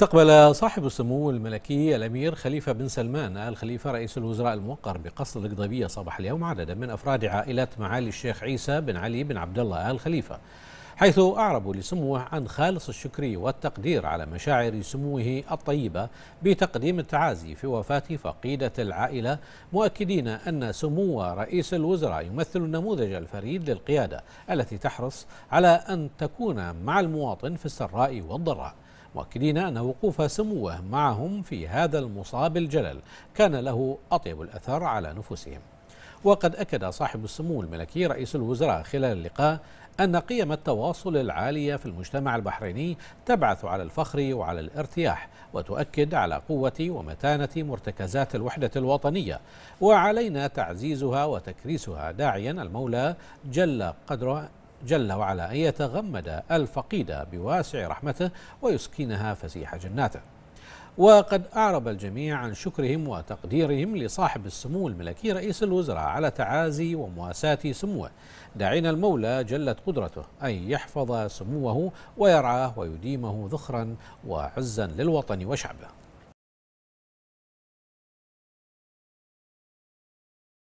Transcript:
استقبل صاحب السمو الملكي الأمير خليفة بن سلمان آل خليفة رئيس الوزراء الموقر بقصر القضبيه صباح اليوم عددا من أفراد عائلة معالي الشيخ عيسى بن علي بن عبد الله آل خليفة حيث أعربوا لسموه عن خالص الشكر والتقدير على مشاعر سموه الطيبة بتقديم التعازي في وفاة فقيدة العائلة مؤكدين أن سمو رئيس الوزراء يمثل النموذج الفريد للقيادة التي تحرص على أن تكون مع المواطن في السراء والضراء مؤكدين أن وقوف سموه معهم في هذا المصاب الجلل كان له أطيب الأثر على نفوسهم وقد أكد صاحب السمو الملكي رئيس الوزراء خلال اللقاء أن قيم التواصل العالية في المجتمع البحريني تبعث على الفخر وعلى الارتياح وتؤكد على قوة ومتانة مرتكزات الوحدة الوطنية وعلينا تعزيزها وتكريسها داعيا المولى جل قدره جل وعلا أن يتغمد الفقيدة بواسع رحمته ويسكنها فسيح جناته وقد أعرب الجميع عن شكرهم وتقديرهم لصاحب السمو الملكي رئيس الوزراء على تعازي ومواساة سموه داعين المولى جلت قدرته أن يحفظ سموه ويرعاه ويديمه ذخرا وعزا للوطن وشعبه